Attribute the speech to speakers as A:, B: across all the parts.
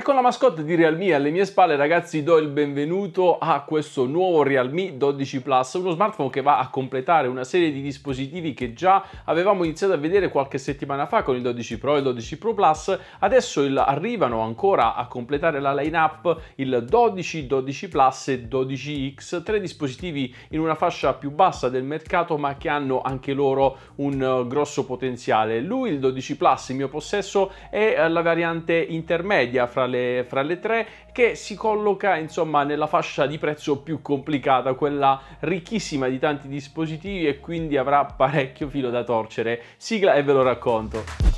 A: E con la mascotte di Realme alle mie spalle ragazzi do il benvenuto a questo nuovo Realme 12 Plus, uno smartphone che va a completare una serie di dispositivi che già avevamo iniziato a vedere qualche settimana fa con il 12 Pro e il 12 Pro Plus, adesso il, arrivano ancora a completare la lineup il 12, 12 Plus e 12X, tre dispositivi in una fascia più bassa del mercato ma che hanno anche loro un eh, grosso potenziale. Lui il 12 Plus in mio possesso è eh, la variante intermedia fra le, fra le tre che si colloca insomma nella fascia di prezzo più complicata, quella ricchissima di tanti dispositivi e quindi avrà parecchio filo da torcere. Sigla e ve lo racconto.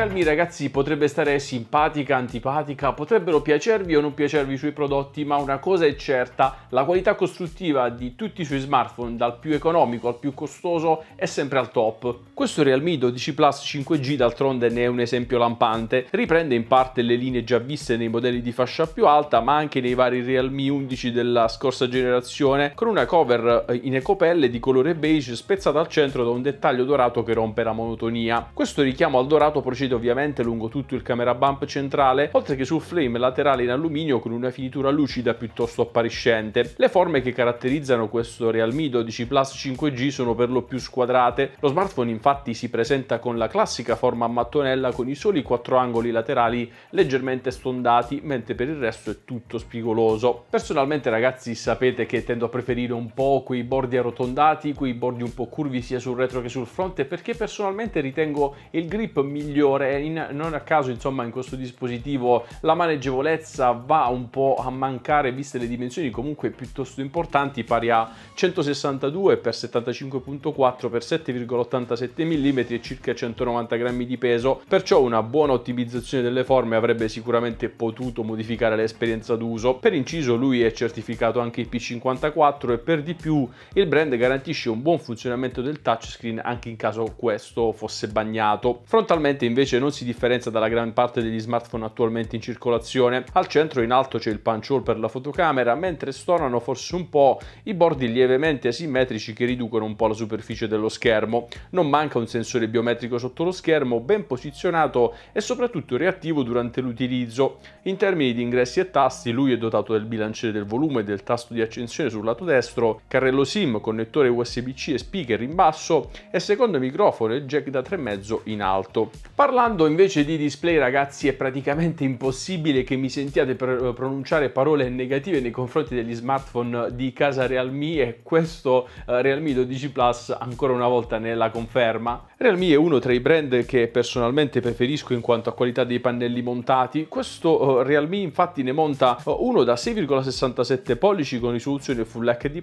A: general ragazzi potrebbe stare simpatica, antipatica, potrebbero piacervi o non piacervi i suoi prodotti, ma una cosa è certa, la qualità costruttiva di tutti i suoi smartphone, dal più economico al più costoso, è sempre al top. Questo Realme 12 Plus 5G d'altronde ne è un esempio lampante, riprende in parte le linee già viste nei modelli di fascia più alta, ma anche nei vari Realme 11 della scorsa generazione, con una cover eh, in ecopelle di colore beige spezzata al centro da un dettaglio dorato che rompe la monotonia. Questo richiamo al dorato procede agito ovviamente lungo tutto il camera bump centrale, oltre che sul frame laterale in alluminio con una finitura lucida piuttosto appariscente. Le forme che caratterizzano questo Realme 12 Plus 5G sono per lo più squadrate. Lo smartphone infatti si presenta con la classica forma a mattonella con i soli quattro angoli laterali leggermente stondati, mentre per il resto è tutto spigoloso. Personalmente ragazzi sapete che tendo a preferire un po' quei bordi arrotondati, quei bordi un po' curvi sia sul retro che sul fronte perché personalmente ritengo il grip migliore errore e non a caso insomma in questo dispositivo la maneggevolezza va un po' a mancare viste le dimensioni comunque piuttosto importanti pari a 162 x 75.4 x 7,87 mm e circa 190 grammi di peso perciò una buona ottimizzazione delle forme avrebbe sicuramente potuto modificare l'esperienza d'uso per inciso lui è certificato anche IP54 e per di più il brand garantisce un buon funzionamento del touchscreen anche in caso questo fosse bagnato frontalmente invece invece non si differenzia dalla gran parte degli smartphone attualmente in circolazione. Al centro in alto c'è il punch hole per la fotocamera, mentre stonano forse un po' i bordi lievemente asimmetrici che riducono un po' la superficie dello schermo. Non manca un sensore biometrico sotto lo schermo, ben posizionato e soprattutto reattivo durante l'utilizzo. In termini di ingressi e tasti, lui è dotato del bilanciere del volume, del tasto di accensione sul lato destro, carrello SIM, connettore USB-C e speaker in basso e secondo microfono e jack da 3,5 in alto. Parla Parlando invece di display ragazzi è praticamente impossibile che mi sentiate pronunciare parole negative nei confronti degli smartphone di casa Realme e questo eh, Realme 12 Plus ancora una volta ne è la conferma. Realme è uno tra i brand che personalmente preferisco in quanto a qualità dei pannelli montati. Questo eh, Realme infatti ne monta eh, uno da 6,67 pollici con risoluzione Full HD+,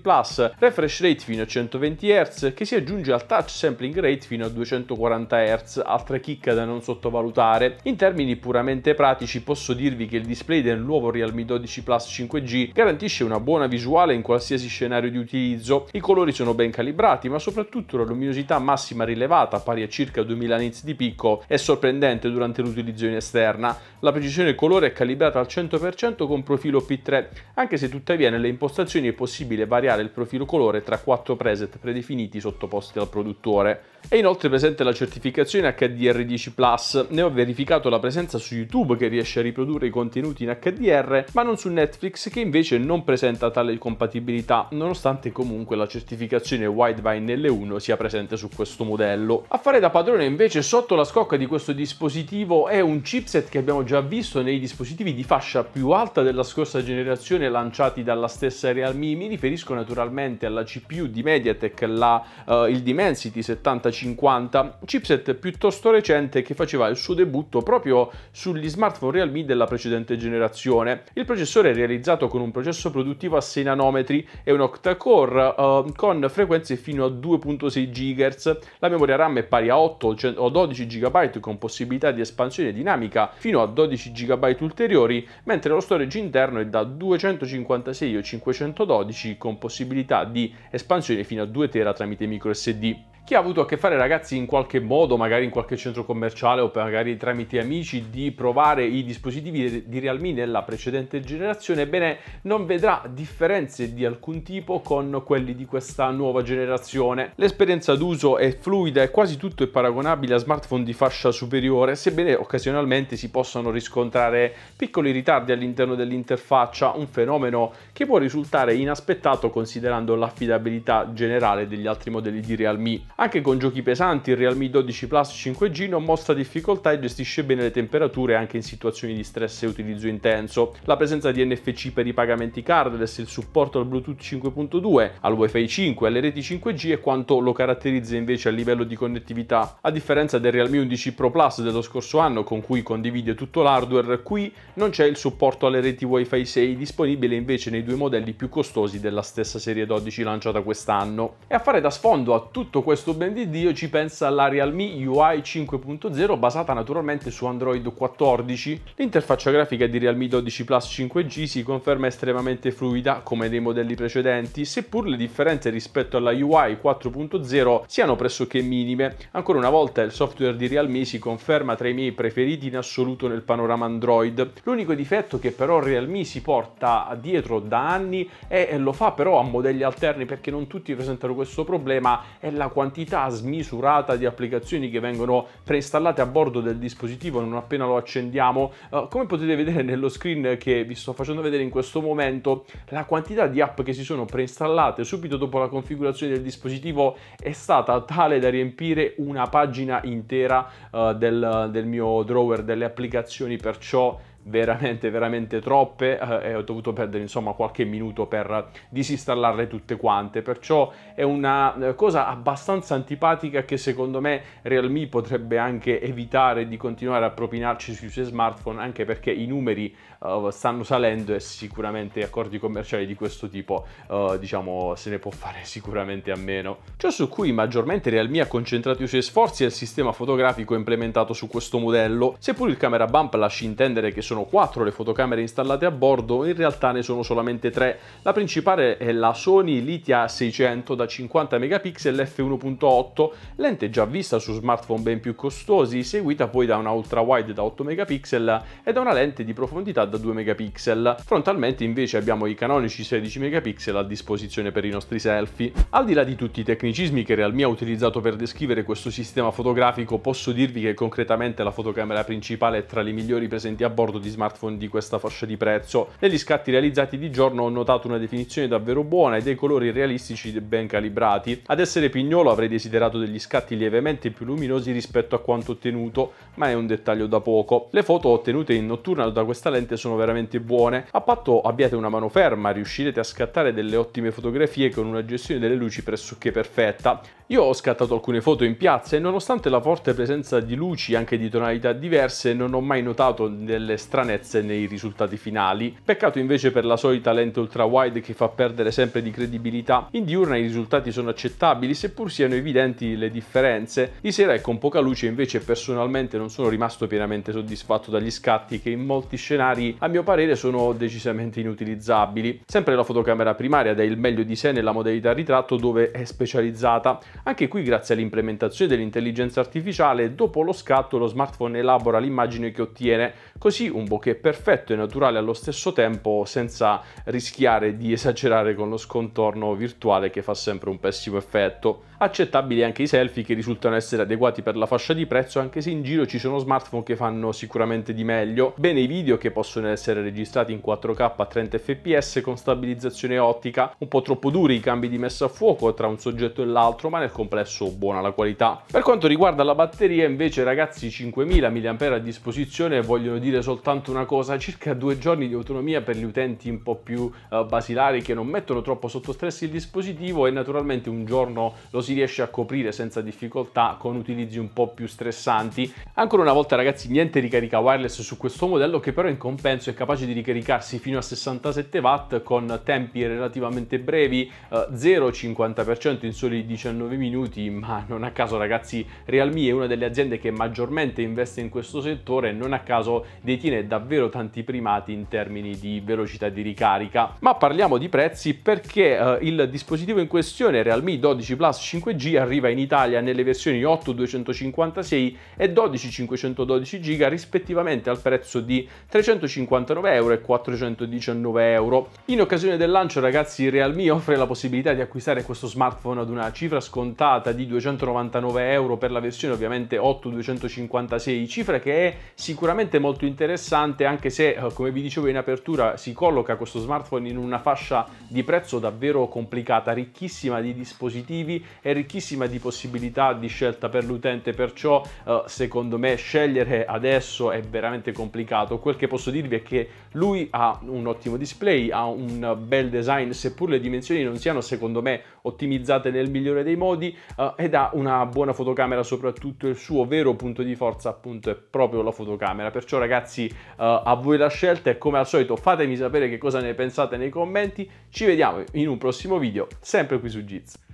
A: refresh rate fino a 120 Hz che si aggiunge al touch sampling rate fino a 240 Hz, altra chicca da non non sottovalutare. In termini puramente pratici posso dirvi che il display del nuovo Realme 12 Plus 5G garantisce una buona visuale in qualsiasi scenario di utilizzo, i colori sono ben calibrati ma soprattutto la luminosità massima rilevata pari a circa 2000 nits di picco è sorprendente durante l'utilizzo in esterna. La precisione colore è calibrata al 100% con profilo P3, anche se tuttavia nelle impostazioni è possibile variare il profilo colore tra quattro preset predefiniti sottoposti al produttore. È inoltre presente la certificazione HDR10 Plus Plus. Ne ho verificato la presenza su YouTube che riesce a riprodurre i contenuti in HDR, ma non su Netflix che invece non presenta tale compatibilità, nonostante comunque la certificazione Widevine L1 sia presente su questo modello. A fare da padrone invece sotto la scocca di questo dispositivo è un chipset che abbiamo già visto nei dispositivi di fascia più alta della scorsa generazione lanciati dalla stessa Realme. Mi riferisco naturalmente alla CPU di MediaTek, la, uh, il Dimensity 7050, chipset piuttosto recente che faceva il suo debutto proprio sugli smartphone Realme della precedente generazione. Il processore è realizzato con un processo produttivo a 6 nanometri e un octa-core eh, con frequenze fino a 2.6 GHz. La memoria RAM è pari a 8 cioè, o 12 GB con possibilità di espansione dinamica fino a 12 GB ulteriori, mentre lo storage interno è da 256 o 512 con possibilità di espansione fino a 2 TB tramite microSD. Chi ha avuto a che fare ragazzi in qualche modo, magari in qualche centro commerciale o magari tramite amici, di provare i dispositivi di Realme nella precedente generazione, ebbene non vedrà differenze di alcun tipo con quelli di questa nuova generazione. L'esperienza d'uso è fluida e quasi tutto è paragonabile a smartphone di fascia superiore, sebbene occasionalmente si possano riscontrare piccoli ritardi all'interno dell'interfaccia, un fenomeno che può risultare inaspettato considerando l'affidabilità generale degli altri modelli di Realme. Anche con giochi pesanti il Realme 12 Plus 5G non mostra difficoltà e gestisce bene le temperature anche in situazioni di stress e utilizzo intenso. La presenza di NFC per i pagamenti cardless, il supporto al Bluetooth 5.2, al Wi-Fi 5, alle reti 5G è quanto lo caratterizza invece a livello di connettività. A differenza del Realme 11 Pro Plus dello scorso anno con cui condivide tutto l'hardware, qui non c'è il supporto alle reti Wi-Fi 6 disponibile invece nei due modelli più costosi della stessa serie 12 lanciata quest'anno. E a fare da sfondo a tutto questo questo ben di Dio ci pensa la Realme UI 5.0 basata naturalmente su Android 14. L'interfaccia grafica di Realme 12 Plus 5G si conferma estremamente fluida come nei modelli precedenti, seppur le differenze rispetto alla UI 4.0 siano pressoché minime. Ancora una volta il software di Realme si conferma tra i miei preferiti in assoluto nel panorama Android. L'unico difetto che però Realme si porta dietro da anni e lo fa però a modelli alterni perché non tutti presentano questo problema è la quantità quantità smisurata di applicazioni che vengono preinstallate a bordo del dispositivo non appena lo accendiamo. Eh, come potete vedere nello screen che vi sto facendo vedere in questo momento, la quantità di app che si sono preinstallate subito dopo la configurazione del dispositivo è stata tale da riempire una pagina intera eh, del, del mio drawer delle applicazioni, perciò veramente veramente troppe eh, e ho dovuto perdere insomma qualche minuto per disinstallarle tutte quante perciò è una eh, cosa abbastanza antipatica che secondo me Realme potrebbe anche evitare di continuare a propinarci sui suoi smartphone anche perché i numeri eh, stanno salendo e sicuramente accordi commerciali di questo tipo eh, diciamo se ne può fare sicuramente a meno ciò su cui maggiormente Realme ha concentrato i suoi sforzi è il sistema fotografico implementato su questo modello seppur il camera bump lasci intendere che sono sono quattro le fotocamere installate a bordo, in realtà ne sono solamente tre. La principale è la Sony Litia 600 da 50 megapixel f1.8, lente già vista su smartphone ben più costosi, seguita poi da una ultra wide da 8 megapixel e da una lente di profondità da 2 megapixel. Frontalmente invece abbiamo i canonici 16 megapixel a disposizione per i nostri selfie. Al di là di tutti i tecnicismi che Realme ha utilizzato per descrivere questo sistema fotografico, posso dirvi che concretamente la fotocamera principale è tra le migliori presenti a bordo di di smartphone di questa fascia di prezzo. Negli scatti realizzati di giorno ho notato una definizione davvero buona e dei colori realistici ben calibrati. Ad essere pignolo avrei desiderato degli scatti lievemente più luminosi rispetto a quanto ottenuto, ma è un dettaglio da poco. Le foto ottenute in notturna da questa lente sono veramente buone, a patto abbiate una mano ferma, riuscirete a scattare delle ottime fotografie con una gestione delle luci pressoché perfetta. Io ho scattato alcune foto in piazza e nonostante la forte presenza di luci anche di tonalità diverse non ho mai notato delle strane stranezze nei risultati finali. Peccato invece per la solita lente ultra wide che fa perdere sempre di credibilità. In diurna i risultati sono accettabili seppur siano evidenti le differenze. Di sera e con poca luce invece personalmente non sono rimasto pienamente soddisfatto dagli scatti che in molti scenari a mio parere sono decisamente inutilizzabili. Sempre la fotocamera primaria dà il meglio di sé nella modalità ritratto dove è specializzata. Anche qui grazie all'implementazione dell'intelligenza artificiale dopo lo scatto lo smartphone elabora l'immagine che ottiene, così un bokeh perfetto e naturale allo stesso tempo senza rischiare di esagerare con lo scontorno virtuale che fa sempre un pessimo effetto. Accettabili anche i selfie che risultano essere adeguati per la fascia di prezzo anche se in giro ci sono smartphone che fanno sicuramente di meglio. Bene i video che possono essere registrati in 4K a 30 fps con stabilizzazione ottica, un po' troppo duri i cambi di messa a fuoco tra un soggetto e l'altro ma nel complesso buona la qualità. Per quanto riguarda la batteria invece ragazzi 5000 mAh a disposizione vogliono dire soltanto una cosa, circa due giorni di autonomia per gli utenti un po' più uh, basilari che non mettono troppo sotto stress il dispositivo e naturalmente un giorno lo si si riesce a coprire senza difficoltà con utilizzi un po' più stressanti. Ancora una volta ragazzi niente ricarica wireless su questo modello che però in compenso è capace di ricaricarsi fino a 67 watt con tempi relativamente brevi, eh, 0,50% in soli 19 minuti, ma non a caso ragazzi Realme è una delle aziende che maggiormente investe in questo settore e non a caso detiene davvero tanti primati in termini di velocità di ricarica. Ma parliamo di prezzi perché eh, il dispositivo in questione Realme 12 Plus 5 5G arriva in Italia nelle versioni 8256 e 12512 GB rispettivamente al prezzo di 359 euro e 419 euro. In occasione del lancio ragazzi Realme offre la possibilità di acquistare questo smartphone ad una cifra scontata di 299 euro per la versione ovviamente 8256, cifra che è sicuramente molto interessante anche se eh, come vi dicevo in apertura si colloca questo smartphone in una fascia di prezzo davvero complicata, ricchissima di dispositivi è ricchissima di possibilità di scelta per l'utente, perciò eh, secondo me scegliere adesso è veramente complicato. Quel che posso dirvi è che lui ha un ottimo display, ha un bel design, seppur le dimensioni non siano secondo me ottimizzate nel migliore dei modi eh, ed ha una buona fotocamera, soprattutto il suo vero punto di forza appunto è proprio la fotocamera. Perciò ragazzi eh, a voi la scelta e come al solito fatemi sapere che cosa ne pensate nei commenti. Ci vediamo in un prossimo video, sempre qui su Jitsi.